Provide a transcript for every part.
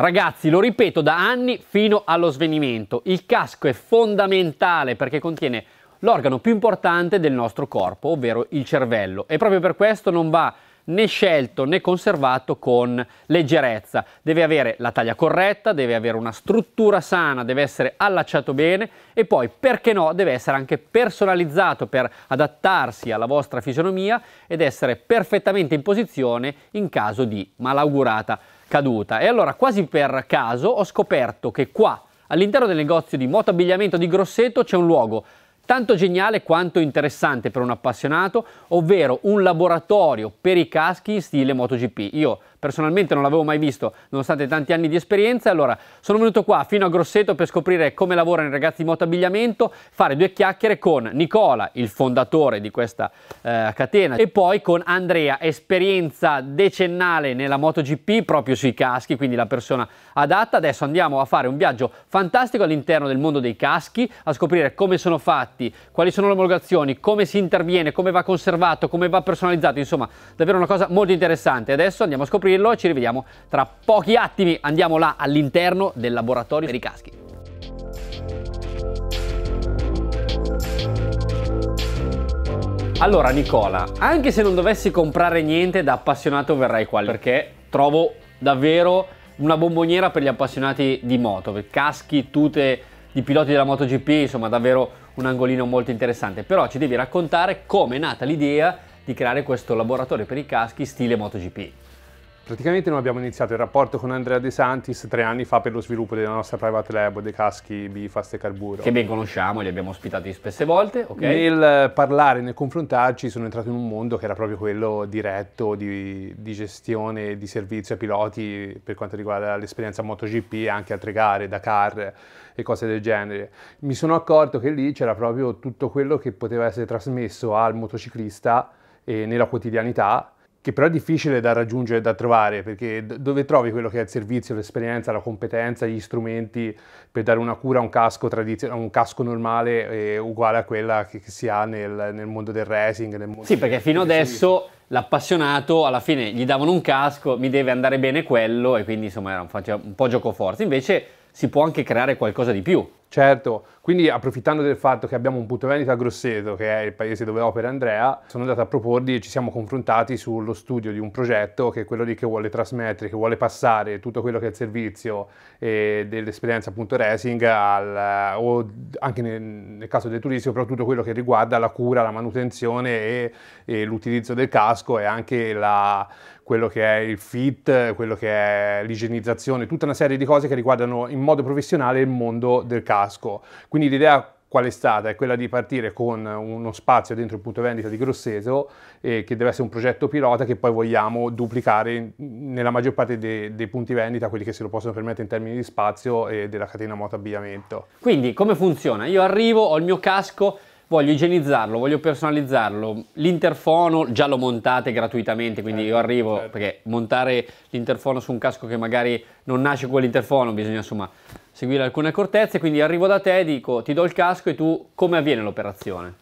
Ragazzi, lo ripeto da anni fino allo svenimento, il casco è fondamentale perché contiene l'organo più importante del nostro corpo, ovvero il cervello, e proprio per questo non va né scelto né conservato con leggerezza. Deve avere la taglia corretta, deve avere una struttura sana, deve essere allacciato bene e poi, perché no, deve essere anche personalizzato per adattarsi alla vostra fisionomia ed essere perfettamente in posizione in caso di malaugurata caduta. E allora quasi per caso ho scoperto che qua all'interno del negozio di moto abbigliamento di Grosseto c'è un luogo tanto geniale quanto interessante per un appassionato, ovvero un laboratorio per i caschi in stile MotoGP. Io personalmente non l'avevo mai visto nonostante tanti anni di esperienza, allora sono venuto qua fino a Grosseto per scoprire come lavorano i ragazzi di moto abbigliamento, fare due chiacchiere con Nicola, il fondatore di questa eh, catena, e poi con Andrea, esperienza decennale nella MotoGP proprio sui caschi, quindi la persona adatta. Adesso andiamo a fare un viaggio fantastico all'interno del mondo dei caschi, a scoprire come sono fatti, quali sono le omologazioni, come si interviene, come va conservato, come va personalizzato, insomma davvero una cosa molto interessante. Adesso andiamo a scoprire scoprirlo. Ci rivediamo tra pochi attimi. Andiamo là all'interno del laboratorio per i caschi. Allora Nicola, anche se non dovessi comprare niente da appassionato verrai qua perché trovo davvero una bomboniera per gli appassionati di moto, caschi, tute di piloti della MotoGP, insomma davvero un angolino molto interessante. Però ci devi raccontare come è nata l'idea di creare questo laboratorio per i caschi stile MotoGP. Praticamente noi abbiamo iniziato il rapporto con Andrea De Santis tre anni fa per lo sviluppo della nostra private lab dei caschi Bifast e Carburo. Che ben conosciamo, li abbiamo ospitati spesse volte. Okay. Nel parlare, nel confrontarci sono entrato in un mondo che era proprio quello diretto di, di gestione di servizio a piloti per quanto riguarda l'esperienza MotoGP e anche altre gare, Dakar e cose del genere. Mi sono accorto che lì c'era proprio tutto quello che poteva essere trasmesso al motociclista eh, nella quotidianità che però è difficile da raggiungere e da trovare, perché dove trovi quello che è il servizio, l'esperienza, la competenza, gli strumenti per dare una cura a un casco, un casco normale eh, uguale a quella che, che si ha nel, nel, mondo del racing? Nel mondo sì, perché fino adesso l'appassionato alla fine gli davano un casco, mi deve andare bene quello e quindi insomma era un, un po' gioco forte. Invece si può anche creare qualcosa di più. Certo, quindi approfittando del fatto che abbiamo un punto vendita a Grosseto, che è il paese dove opera Andrea, sono andato a proporgli e ci siamo confrontati sullo studio di un progetto che è quello lì che vuole trasmettere, che vuole passare tutto quello che è il servizio eh, dell'esperienza appunto racing al, eh, o anche nel, nel, caso del turismo, però tutto quello che riguarda la cura, la manutenzione e, e l'utilizzo del casco e anche la quello che è il fit, quello che è l'igienizzazione, tutta una serie di cose che riguardano in modo professionale il mondo del casco. Quindi l'idea qual è stata? È quella di partire con uno spazio dentro il punto vendita di Grosseto, eh, che deve essere un progetto pilota che poi vogliamo duplicare nella maggior parte dei, dei punti vendita, quelli che se lo possono permettere in termini di spazio e della catena moto abbigliamento. Quindi come funziona? Io arrivo, ho il mio casco, voglio igienizzarlo, voglio personalizzarlo. L'interfono già lo montate gratuitamente, quindi certo, io arrivo certo. perché montare l'interfono su un casco che magari non nasce con l'interfono, bisogna insomma seguire alcune accortezze, quindi arrivo da te, dico ti do il casco e tu come avviene l'operazione?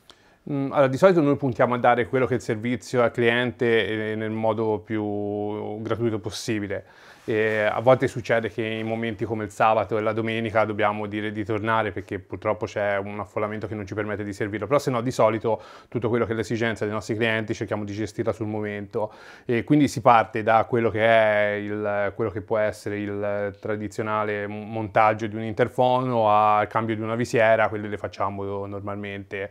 Mm, allora, di solito noi puntiamo a dare quello che è il servizio al cliente eh, nel modo più gratuito possibile. E a volte succede che in momenti come il sabato e la domenica dobbiamo dire di tornare perché purtroppo c'è un affollamento che non ci permette di servirlo, però se no di solito tutto quello che è l'esigenza dei nostri clienti cerchiamo di gestirla sul momento e quindi si parte da quello che, è il, quello che può essere il tradizionale montaggio di un interfono al cambio di una visiera, quelle le facciamo normalmente.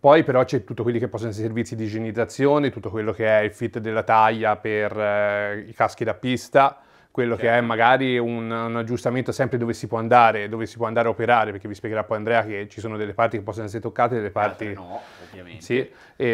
Poi però c'è tutto quelli che possono essere servizi di igienizzazione, tutto quello che è il fit della taglia per eh, i caschi da pista, quello certo. che è magari un, un, aggiustamento sempre dove si può andare, dove si può andare a operare, perché vi spiegherà poi Andrea che ci sono delle parti che possono essere toccate, delle parti Altre no, ovviamente. Sì,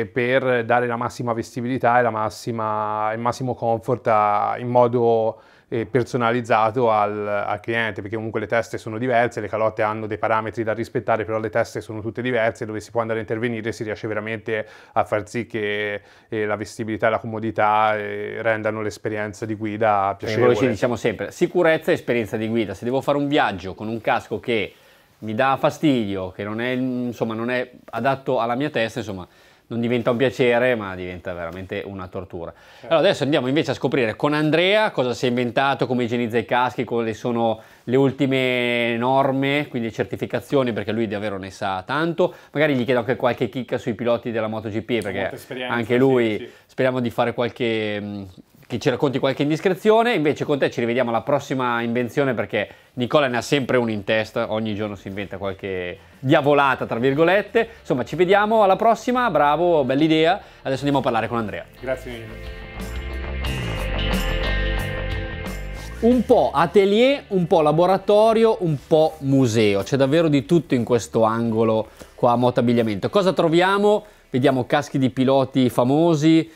per dare la massima vestibilità e la massima, il massimo comfort a, in modo personalizzato al, al, cliente, perché comunque le teste sono diverse, le calotte hanno dei parametri da rispettare, però le teste sono tutte diverse, dove si può andare a intervenire si riesce veramente a far sì che eh, la vestibilità e la comodità eh, rendano l'esperienza di guida piacevole. Quello ci diciamo sempre, sicurezza e esperienza di guida. Se devo fare un viaggio con un casco che mi dà fastidio, che non è, insomma, non è adatto alla mia testa, insomma non diventa un piacere, ma diventa veramente una tortura. Certo. Allora adesso andiamo invece a scoprire con Andrea cosa si è inventato, come igienizza i caschi, quali sono le ultime norme, quindi certificazioni, perché lui davvero ne sa tanto. Magari gli chiedo anche qualche chicca sui piloti della MotoGP, perché anche lui sì, sì. speriamo di fare qualche mm, che ci racconti qualche indiscrezione. Invece con te ci rivediamo alla prossima invenzione perché Nicola ne ha sempre uno in testa, ogni giorno si inventa qualche diavolata, tra virgolette. Insomma, ci vediamo alla prossima, bravo, bella idea. Adesso andiamo a parlare con Andrea. Grazie mille. Un po' atelier, un po' laboratorio, un po' museo. C'è davvero di tutto in questo angolo qua a Moto Abbigliamento. Cosa troviamo? Vediamo caschi di piloti famosi,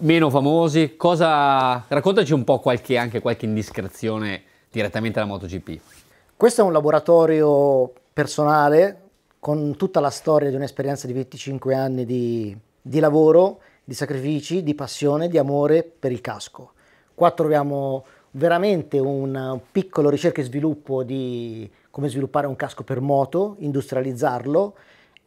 meno famosi. Cosa... Raccontaci un po' qualche, anche qualche indiscrezione direttamente alla MotoGP. Questo è un laboratorio personale con tutta la storia di un'esperienza di 25 anni di, di lavoro, di sacrifici, di passione, di amore per il casco. Qua troviamo veramente un piccolo ricerca e sviluppo di come sviluppare un casco per moto, industrializzarlo,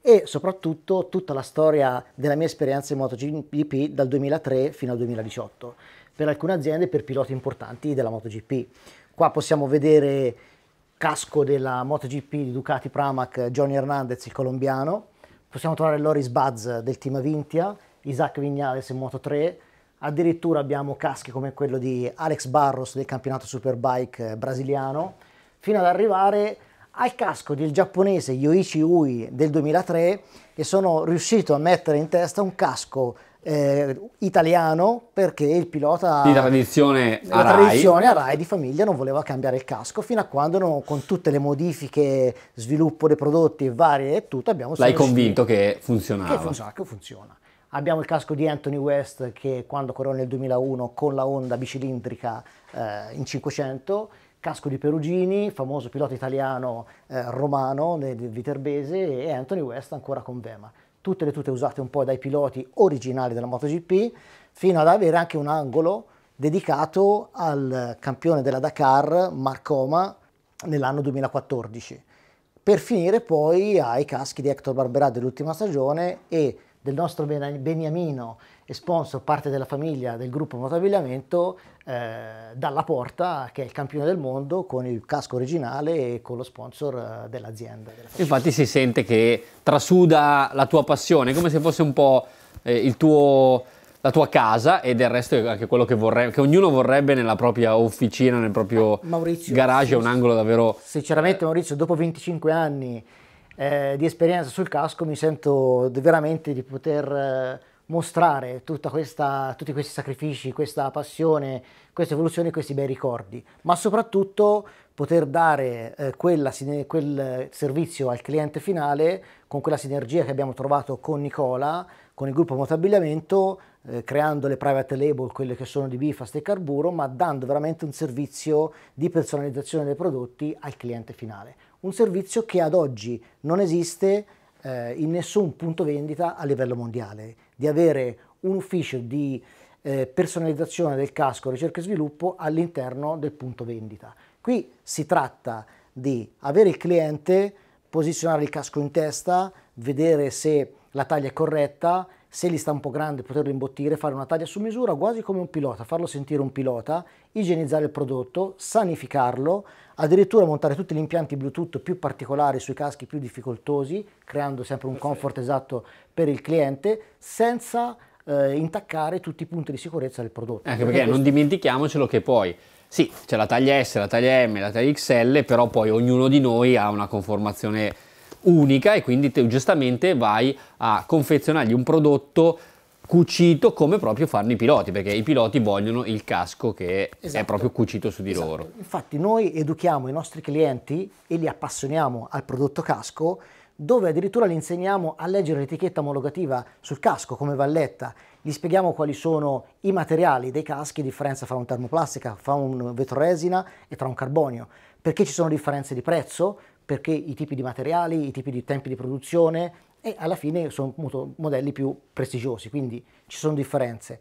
e soprattutto tutta la storia della mia esperienza in MotoGP dal 2003 fino al 2018 per alcune aziende e per piloti importanti della MotoGP. Qua possiamo vedere casco della MotoGP di Ducati Pramac, Johnny Hernandez, il colombiano. Possiamo trovare Loris Buzz del team Vintia, Isaac Vignales in Moto3. Addirittura abbiamo caschi come quello di Alex Barros del campionato Superbike eh, brasiliano, fino ad arrivare al casco del giapponese Yoichi Ui del 2003 che sono riuscito a mettere in testa un casco eh, italiano perché il pilota di tradizione la Arai. tradizione Rai di famiglia non voleva cambiare il casco fino a quando non, con tutte le modifiche sviluppo dei prodotti varie e tutto abbiamo l'hai convinto che funzionava che funziona, che funziona abbiamo il casco di Anthony West che quando corrò nel 2001 con la Honda bicilindrica eh, in 500 Casco di Perugini, famoso pilota italiano eh, romano del Viterbese e Anthony West ancora con Vema. Tutte le tute usate un po' dai piloti originali della MotoGP fino ad avere anche un angolo dedicato al campione della Dakar Marcoma nell'anno 2014 per finire poi ai caschi di Hector Barberà dell'ultima stagione e del nostro Beniamino e sponsor, parte della famiglia del gruppo Motoabbigliamento, eh, dalla porta che è il campione del mondo con il casco originale e con lo sponsor eh, dell'azienda. Della Infatti si sente che trasuda la tua passione, come se fosse un po' eh, tuo, la tua casa e del resto è anche quello che, vorrebbe, che ognuno vorrebbe nella propria officina, nel proprio Maurizio, garage, è un angolo davvero... Sinceramente eh, Maurizio, dopo 25 anni eh, di esperienza sul casco mi sento veramente di poter eh, mostrare questa, tutti questi sacrifici, questa passione, questa evoluzione, questi bei ricordi, ma soprattutto poter dare eh, quella, quel servizio al cliente finale con quella sinergia che abbiamo trovato con Nicola, con il gruppo Motabillamento, eh, creando le private label, quelle che sono di Bifast e Carburo, ma dando veramente un servizio di personalizzazione dei prodotti al cliente finale un servizio che ad oggi non esiste eh, in nessun punto vendita a livello mondiale, di avere un ufficio di eh, personalizzazione del casco ricerca e sviluppo all'interno del punto vendita. Qui si tratta di avere il cliente, posizionare il casco in testa, vedere se la taglia è corretta, se gli sta un po' grande poterlo imbottire, fare una taglia su misura quasi come un pilota, farlo sentire un pilota, igienizzare il prodotto, sanificarlo, addirittura montare tutti gli impianti Bluetooth più particolari sui caschi più difficoltosi, creando sempre un comfort esatto per il cliente, senza eh, intaccare tutti i punti di sicurezza del prodotto. Anche perché non dimentichiamocelo che poi sì, c'è la taglia S, la taglia M, la taglia XL, però poi ognuno di noi ha una conformazione unica e quindi tu giustamente vai a confezionargli un prodotto cucito come proprio fanno i piloti, perché i piloti vogliono il casco che esatto. è proprio cucito su di esatto. loro. Infatti noi educhiamo i nostri clienti e li appassioniamo al prodotto casco, dove addirittura li insegniamo a leggere l'etichetta omologativa sul casco come valletta, gli spieghiamo quali sono i materiali dei caschi, differenza fra un termoplastica, fra un vetroresina e fra un carbonio, perché ci sono differenze di prezzo, perché i tipi di materiali, i tipi di tempi di produzione e alla fine sono modelli più prestigiosi, quindi ci sono differenze.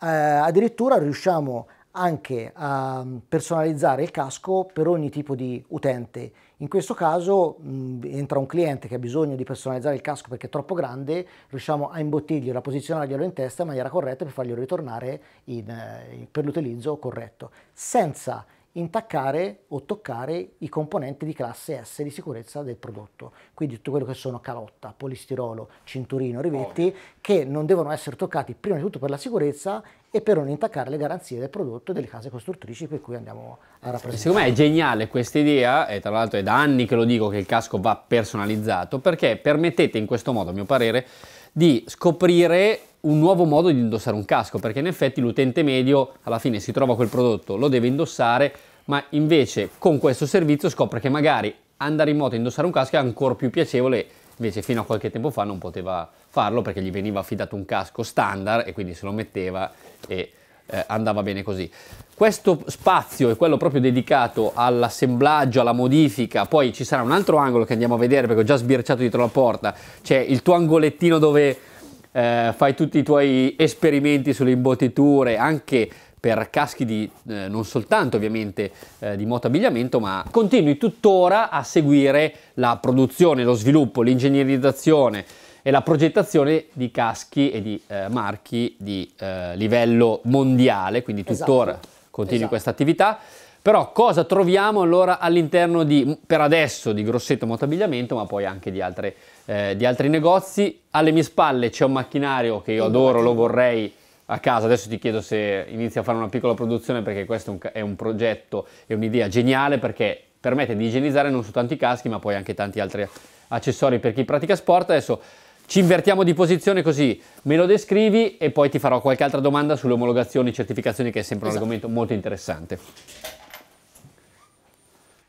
Eh, addirittura riusciamo anche a personalizzare il casco per ogni tipo di utente. In questo caso mh, entra un cliente che ha bisogno di personalizzare il casco perché è troppo grande, riusciamo a imbottiglielo, a posizionarglielo in testa in maniera corretta per farglielo ritornare in, eh, per l'utilizzo corretto, senza intaccare o toccare i componenti di classe S di sicurezza del prodotto. Quindi tutto quello che sono calotta, polistirolo, cinturino, rivetti, oh. che non devono essere toccati prima di tutto per la sicurezza e per non intaccare le garanzie del prodotto e delle case costruttrici per cui andiamo a eh rappresentare. Secondo me è geniale questa idea, e tra l'altro è da anni che lo dico che il casco va personalizzato, perché permettete in questo modo, a mio parere, di scoprire un nuovo modo di indossare un casco, perché in effetti l'utente medio alla fine si trova quel prodotto, lo deve indossare, ma invece con questo servizio scopre che magari andare in moto e indossare un casco è ancora più piacevole, invece fino a qualche tempo fa non poteva farlo perché gli veniva affidato un casco standard e quindi se lo metteva e eh, andava bene così. Questo spazio è quello proprio dedicato all'assemblaggio, alla modifica, poi ci sarà un altro angolo che andiamo a vedere perché ho già sbirciato dietro la porta, c'è il tuo angolettino dove eh, fai tutti i tuoi esperimenti sulle imbottiture, anche per caschi di eh, non soltanto ovviamente eh, di moto abbigliamento, ma continui tuttora a seguire la produzione, lo sviluppo, l'ingegnerizzazione e la progettazione di caschi e di eh, marchi di eh, livello mondiale, quindi esatto. tuttora esatto. continui esatto. questa attività. Però cosa troviamo allora all'interno di, per adesso, di Grossetto Moto Abbigliamento, ma poi anche di altre eh, di altri negozi. Alle mie spalle c'è un macchinario che io adoro, lo vorrei a casa. Adesso ti chiedo se inizi a fare una piccola produzione perché questo è un, è un progetto, e un'idea geniale perché permette di igienizzare non soltanto i caschi ma poi anche tanti altri accessori per chi pratica sport. Adesso ci invertiamo di posizione così me lo descrivi e poi ti farò qualche altra domanda sulle omologazioni, certificazioni che è sempre un esatto. argomento molto interessante.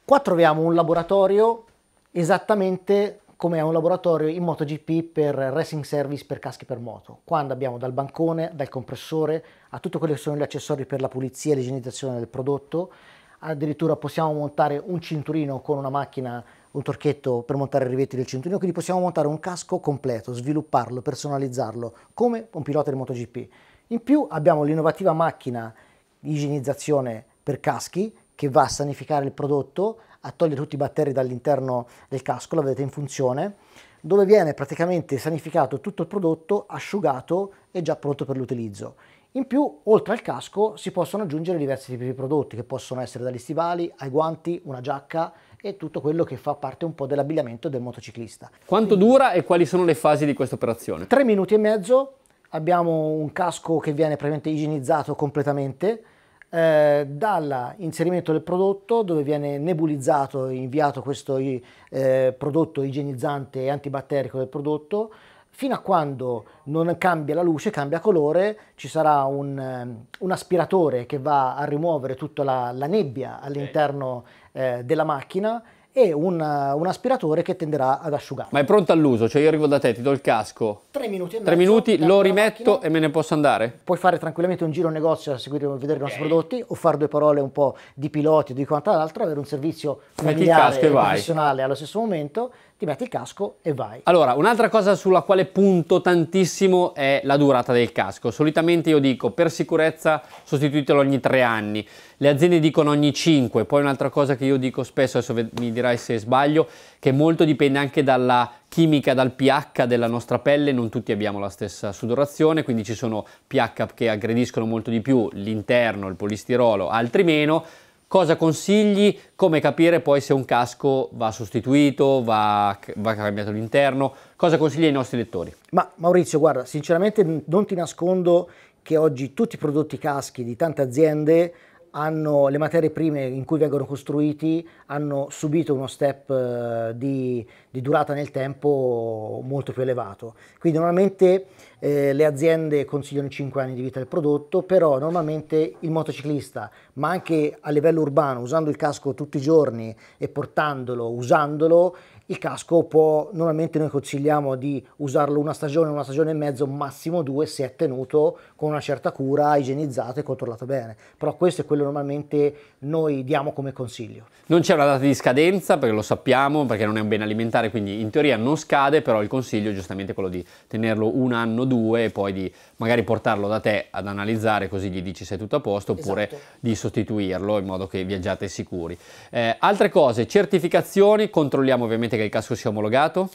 Qua troviamo un laboratorio esattamente come un laboratorio in MotoGP per racing service per caschi per moto, quando abbiamo dal bancone, dal compressore, a tutto quello che sono gli accessori per la pulizia e l'igienizzazione del prodotto, addirittura possiamo montare un cinturino con una macchina, un torchetto per montare i rivetti del cinturino, quindi possiamo montare un casco completo, svilupparlo, personalizzarlo, come un pilota di MotoGP. In più abbiamo l'innovativa macchina di igienizzazione per caschi che va a sanificare il prodotto a togliere tutti i batteri dall'interno del casco, la vedete in funzione, dove viene praticamente sanificato tutto il prodotto, asciugato e già pronto per l'utilizzo. In più, oltre al casco, si possono aggiungere diversi tipi di prodotti che possono essere dagli stivali ai guanti, una giacca e tutto quello che fa parte un po' dell'abbigliamento del motociclista. Quanto Quindi, dura e quali sono le fasi di questa operazione? Tre minuti e mezzo, abbiamo un casco che viene praticamente igienizzato completamente, eh, dall'inserimento del prodotto dove viene nebulizzato e inviato questo eh, prodotto igienizzante e antibatterico del prodotto fino a quando non cambia la luce, cambia colore, ci sarà un, eh, un aspiratore che va a rimuovere tutta la, la nebbia all'interno eh, della macchina e un, un, aspiratore che tenderà ad asciugare. Ma è pronto all'uso? Cioè io arrivo da te, ti do il casco. Tre minuti e mezzo. Tre minuti, lo rimetto macchina. e me ne posso andare? Puoi fare tranquillamente un giro in negozio a seguire, a vedere okay. i nostri prodotti o fare due parole un po' di piloti o di quant'altro, avere un servizio il casco e professionale allo stesso momento ti metti il casco e vai. Allora, un'altra cosa sulla quale punto tantissimo è la durata del casco. Solitamente io dico per sicurezza sostituitelo ogni tre anni, le aziende dicono ogni cinque, poi un'altra cosa che io dico spesso, adesso mi dirà correggerai se sbaglio, che molto dipende anche dalla chimica, dal pH della nostra pelle, non tutti abbiamo la stessa sudorazione, quindi ci sono pH che aggrediscono molto di più l'interno, il polistirolo, altri meno. Cosa consigli? Come capire poi se un casco va sostituito, va, va cambiato l'interno? Cosa consigli ai nostri lettori? Ma Maurizio, guarda, sinceramente non ti nascondo che oggi tutti i prodotti caschi di tante aziende hanno, le materie prime in cui vengono costruiti hanno subito uno step eh, di, di durata nel tempo molto più elevato. Quindi normalmente eh, le aziende consigliano 5 anni di vita del prodotto, però normalmente il motociclista, ma anche a livello urbano, usando il casco tutti i giorni e portandolo, usandolo, il casco può, normalmente noi consigliamo di usarlo una stagione, una stagione e mezzo, massimo due, se è tenuto con una certa cura, igienizzato e controllato bene. Però questo è quello normalmente noi diamo come consiglio. Non c'è una data di scadenza, perché lo sappiamo, perché non è un bene alimentare, quindi in teoria non scade, però il consiglio è giustamente quello di tenerlo un anno, due e poi di magari portarlo da te ad analizzare così gli dici se è tutto a posto oppure esatto. di sostituirlo in modo che viaggiate sicuri. Eh, altre cose, certificazioni, controlliamo ovviamente che il casco sia omologato.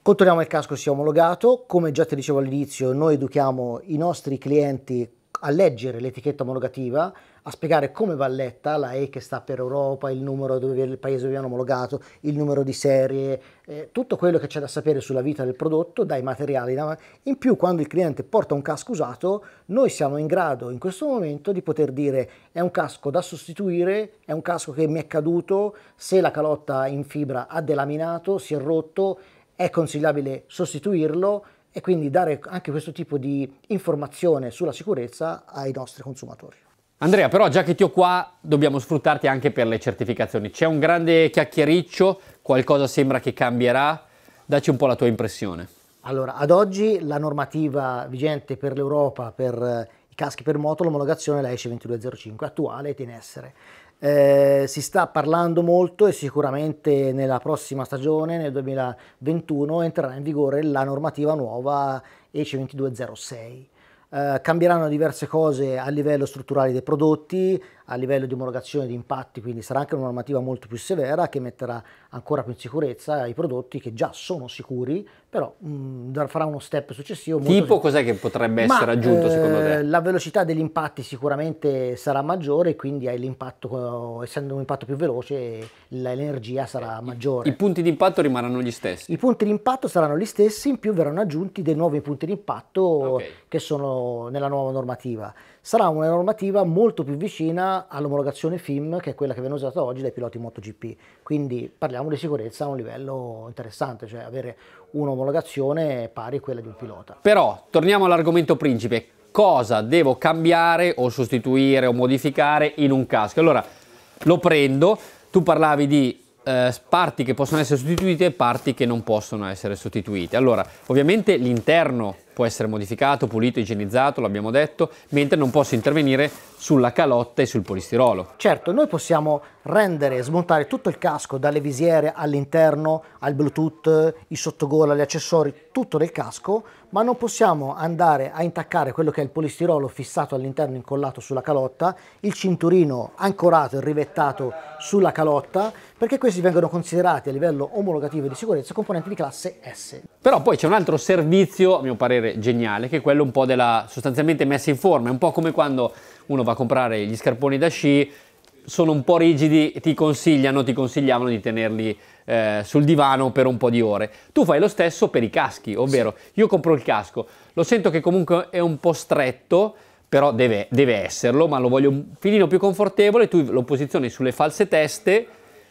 Controlliamo che il casco sia omologato, come già ti dicevo all'inizio noi educhiamo i nostri clienti a leggere l'etichetta omologativa a spiegare come va letta la E che sta per Europa, il numero del paese dove viene omologato, il numero di serie, eh, tutto quello che c'è da sapere sulla vita del prodotto, dai materiali. In più quando il cliente porta un casco usato, noi siamo in grado in questo momento di poter dire è un casco da sostituire, è un casco che mi è caduto, se la calotta in fibra ha delaminato, si è rotto, è consigliabile sostituirlo e quindi dare anche questo tipo di informazione sulla sicurezza ai nostri consumatori. Andrea, però già che ti ho qua, dobbiamo sfruttarti anche per le certificazioni. C'è un grande chiacchiericcio, qualcosa sembra che cambierà. Daci un po' la tua impressione. Allora, ad oggi la normativa vigente per l'Europa per eh, i caschi per moto, l'omologazione è la ESCE 2205 attuale ed in essere. Eh, si sta parlando molto e sicuramente nella prossima stagione, nel 2021, entrerà in vigore la normativa nuova ECE 2206 eh, cambieranno diverse cose a livello strutturale dei prodotti, a livello di omologazione di impatti, quindi sarà anche una normativa molto più severa che metterà ancora più in sicurezza i prodotti che già sono sicuri, però mh, farà uno step successivo. Tipo cos'è che potrebbe essere aggiunto eh, secondo te? la velocità degli impatti sicuramente sarà maggiore, quindi essendo un impatto più veloce l'energia sarà eh, I, maggiore. I punti di impatto rimarranno gli stessi? I punti di impatto saranno gli stessi, in più verranno aggiunti dei nuovi punti di impatto okay. che sono nella nuova normativa. Sarà una normativa molto più vicina all'omologazione FIM, che è quella che viene usata oggi dai piloti MotoGP. Quindi parliamo di sicurezza a un livello interessante, cioè avere un'omologazione pari a quella di un pilota. Però torniamo all'argomento principe, cosa devo cambiare o sostituire o modificare in un casco? Allora lo prendo, tu parlavi di eh, parti che possono essere sostituite e parti che non possono essere sostituite. Allora, ovviamente l'interno può essere modificato, pulito, igienizzato, l'abbiamo detto, mentre non posso intervenire sulla calotta e sul polistirolo. Certo, noi possiamo rendere e smontare tutto il casco, dalle visiere all'interno, al bluetooth, i sottogola, gli accessori, tutto del casco, ma non possiamo andare a intaccare quello che è il polistirolo fissato all'interno, incollato sulla calotta, il cinturino ancorato e rivettato sulla calotta, perché questi vengono considerati a livello omologativo e di sicurezza componenti di classe S. Però poi c'è un altro servizio, a mio parere, parere geniale, che è quello un po' della sostanzialmente messa in forma, è un po' come quando uno va a comprare gli scarponi da sci, sono un po' rigidi, ti consigliano, ti consigliavano di tenerli eh, sul divano per un po' di ore. Tu fai lo stesso per i caschi, ovvero io compro il casco, lo sento che comunque è un po' stretto, però deve, deve esserlo, ma lo voglio un filino più confortevole, tu lo posizioni sulle false teste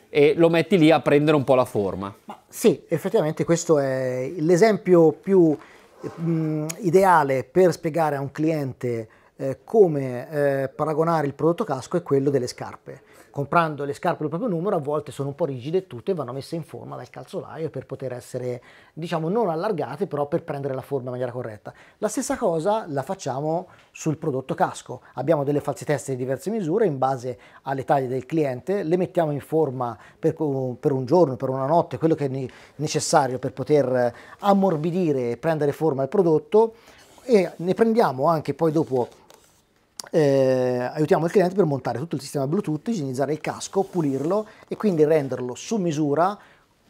e lo metti lì a prendere un po' la forma. Ma sì, effettivamente questo è l'esempio più Ehm, ideale per spiegare a un cliente eh, come eh, paragonare il prodotto casco e quello delle scarpe. Comprando le scarpe del proprio numero a volte sono un po' rigide tutte e vanno messe in forma dal calzolaio per poter essere, diciamo, non allargate, però per prendere la forma in maniera corretta. La stessa cosa la facciamo sul prodotto casco. Abbiamo delle teste di diverse misure in base alle taglie del cliente, le mettiamo in forma per, per un giorno, per una notte, quello che è necessario per poter ammorbidire e prendere forma il prodotto e ne prendiamo anche poi dopo eh, aiutiamo il cliente per montare tutto il sistema Bluetooth, igienizzare il casco, pulirlo e quindi renderlo su misura,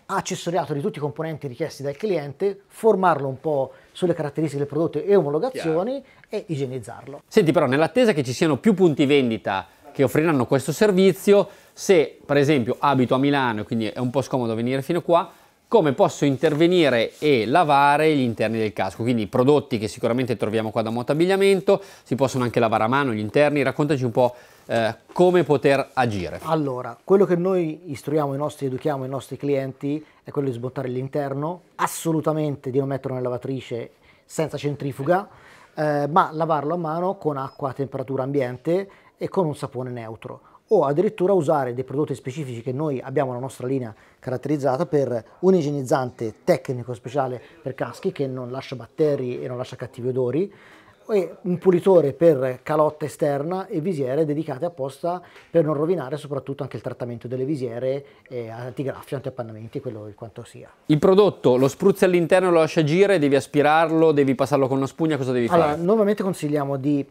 accessoriato di tutti i componenti richiesti dal cliente, formarlo un po' sulle caratteristiche del prodotto e omologazioni Chiaro. e igienizzarlo. Senti però, nell'attesa che ci siano più punti vendita che offriranno questo servizio, se per esempio abito a Milano e quindi è un po' scomodo venire fino qua, come posso intervenire e lavare gli interni del casco, quindi prodotti che sicuramente troviamo qua da abbigliamento, si possono anche lavare a mano gli interni, raccontaci un po' eh, come poter agire. Allora, quello che noi istruiamo i nostri, educhiamo i nostri clienti è quello di sbottare l'interno, assolutamente di non metterlo nella lavatrice senza centrifuga, eh, ma lavarlo a mano con acqua a temperatura ambiente e con un sapone neutro o addirittura usare dei prodotti specifici che noi abbiamo nella nostra linea caratterizzata per un igienizzante tecnico speciale per caschi che non lascia batteri e non lascia cattivi odori e un pulitore per calotta esterna e visiere dedicate apposta per non rovinare soprattutto anche il trattamento delle visiere eh, antigraffio, antiappannamenti, quello il quanto sia. Il prodotto lo spruzzi all'interno, lo lascia agire, devi aspirarlo, devi passarlo con una spugna, cosa devi allora, fare? Allora, normalmente consigliamo di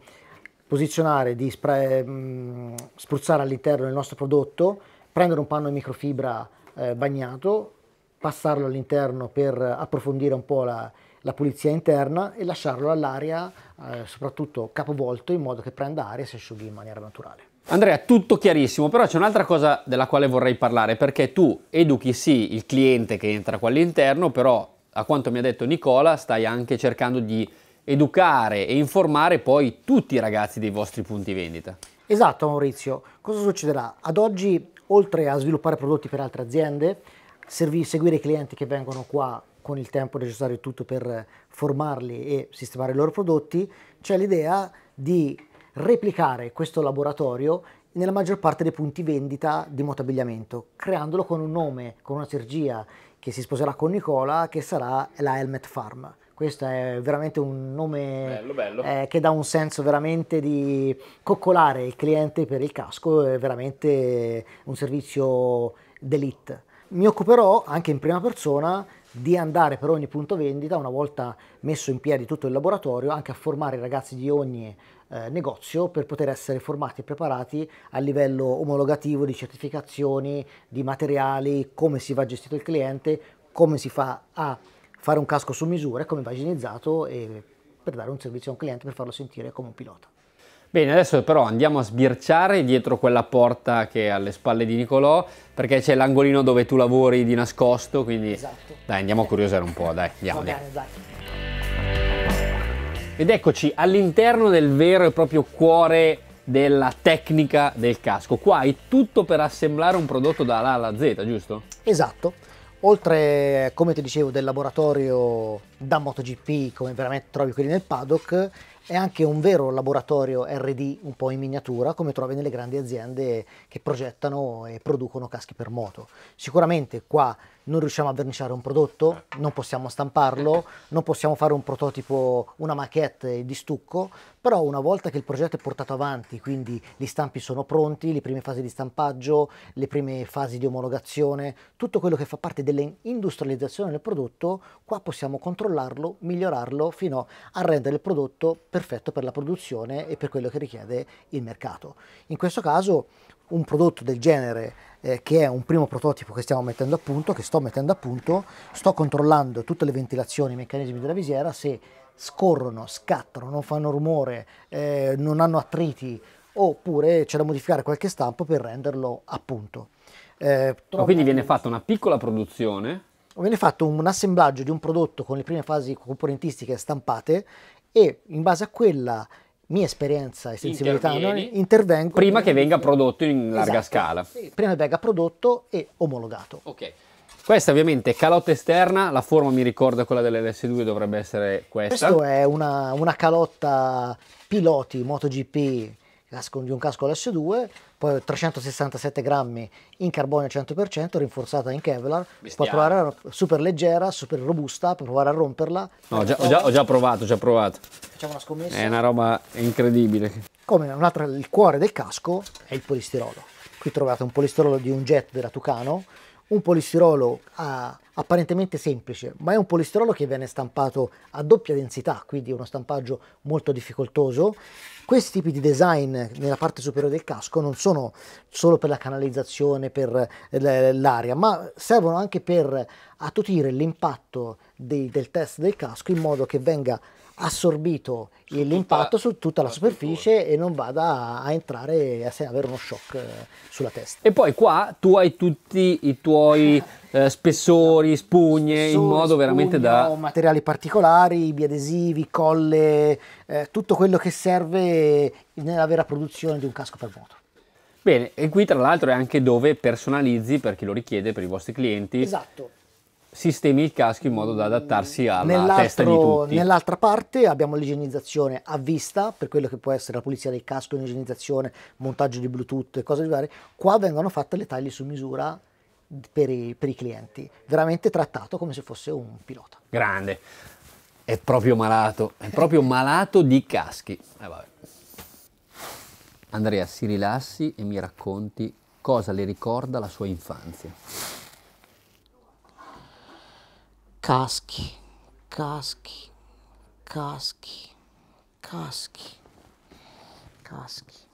posizionare, di spray, mh, ehm, spruzzare all'interno del nostro prodotto, prendere un panno di microfibra eh, bagnato, passarlo all'interno per approfondire un po' la, la pulizia interna e lasciarlo all'aria, eh, soprattutto capovolto, in modo che prenda aria e si asciughi in maniera naturale. Andrea, tutto chiarissimo, però c'è un'altra cosa della quale vorrei parlare, perché tu educhi sì il cliente che entra qua all'interno, però a quanto mi ha detto Nicola stai anche cercando di educare e informare poi tutti i ragazzi dei vostri punti vendita. Esatto Maurizio, cosa succederà? Ad oggi oltre a sviluppare prodotti per altre aziende, seguire i clienti che vengono qua con il tempo necessario e tutto per formarli e sistemare i loro prodotti, c'è l'idea di replicare questo laboratorio nella maggior parte dei punti vendita di motoabbigliamento, creandolo con un nome, con una sergia che si sposerà con Nicola, che sarà la Helmet Farm questo è veramente un nome bello, bello. Eh, che dà un senso veramente di coccolare il cliente per il casco, è veramente un servizio d'elite. Mi occuperò anche in prima persona di andare per ogni punto vendita, una volta messo in piedi tutto il laboratorio, anche a formare i ragazzi di ogni eh, negozio per poter essere formati e preparati a livello omologativo di certificazioni, di materiali, come si va gestito il cliente, come si fa a fare un casco su misura, come vaginizzato e per dare un servizio a un cliente, per farlo sentire come un pilota. Bene, adesso però andiamo a sbirciare dietro quella porta che è alle spalle di Nicolò, perché c'è l'angolino dove tu lavori di nascosto, quindi esatto. dai, andiamo a curiosare un po', dai, andiamo. Va Ed eccoci all'interno del vero e proprio cuore della tecnica del casco. Qua è tutto per assemblare un prodotto dalla A alla Z, giusto? Esatto. Oltre, come ti dicevo, del laboratorio da MotoGP, come veramente trovi quelli nel paddock, è anche un vero laboratorio RD un po' in miniatura, come trovi nelle grandi aziende che progettano e producono caschi per moto. Sicuramente qua non riusciamo a verniciare un prodotto, non possiamo stamparlo, non possiamo fare un prototipo, una maquette di stucco, però una volta che il progetto è portato avanti, quindi gli stampi sono pronti, le prime fasi di stampaggio, le prime fasi di omologazione, tutto quello che fa parte dell'industrializzazione del prodotto, qua possiamo controllarlo, migliorarlo fino a rendere il prodotto perfetto per la produzione e per quello che richiede il mercato. In questo caso un prodotto del genere eh, che è un primo prototipo che stiamo mettendo a punto, che sto mettendo a punto, sto controllando tutte le ventilazioni, i meccanismi della visiera, se scorrono, scattano, non fanno rumore, eh, non hanno attriti, oppure c'è da modificare qualche stampo per renderlo a punto. Eh, trovo... Quindi viene fatta una piccola produzione? Viene fatto un assemblaggio di un prodotto con le prime fasi componentistiche stampate e in base a quella mia esperienza e sensibilità Intervieni intervengo prima che venga prodotto in larga esatto, scala. Sì, prima che venga prodotto e omologato. Ok. Questa ovviamente è calotta esterna, la forma mi ricorda quella dell'LS2, dovrebbe essere questa. Questa è una, una calotta piloti MotoGP di un casco LS2, poi 367 grammi in carbonio 100%, rinforzata in Kevlar, può provare super leggera, super robusta, puoi provare a romperla. No, già, ho, già, ho, già, provato, ho già provato. Facciamo una scommessa. È una roba incredibile. Come un'altra, il cuore del casco è il polistirolo. Qui trovate un polistirolo di un jet della Tucano, un polistirolo a, ah, apparentemente semplice, ma è un polistirolo che viene stampato a doppia densità, quindi uno stampaggio molto difficoltoso. Questi tipi di design nella parte superiore del casco non sono solo per la canalizzazione, per l'aria, ma servono anche per attutire l'impatto del test del casco in modo che venga assorbito l'impatto su tutta la superficie e non vada a, entrare a avere uno shock eh, sulla testa. E poi qua tu hai tutti i tuoi eh, spessori, spugne, spessori, in modo spugno, veramente da... Materiali particolari, biadesivi, colle, eh, tutto quello che serve nella vera produzione di un casco per moto. Bene, e qui tra l'altro è anche dove personalizzi per chi lo richiede, per i vostri clienti. Esatto sistemi il casco in modo da adattarsi alla testa di tutti. Nell'altra parte abbiamo l'igienizzazione a vista, per quello che può essere la pulizia del casco, l'igienizzazione, montaggio di Bluetooth e cose di varie. Qua vengono fatte le taglie su misura per i, per i clienti, veramente trattato come se fosse un pilota. Grande, è proprio malato, è proprio malato di caschi. Eh, Andrea, si rilassi e mi racconti cosa le ricorda la sua infanzia. Kaski, Kaski, Kaski, Kaski, Kaski.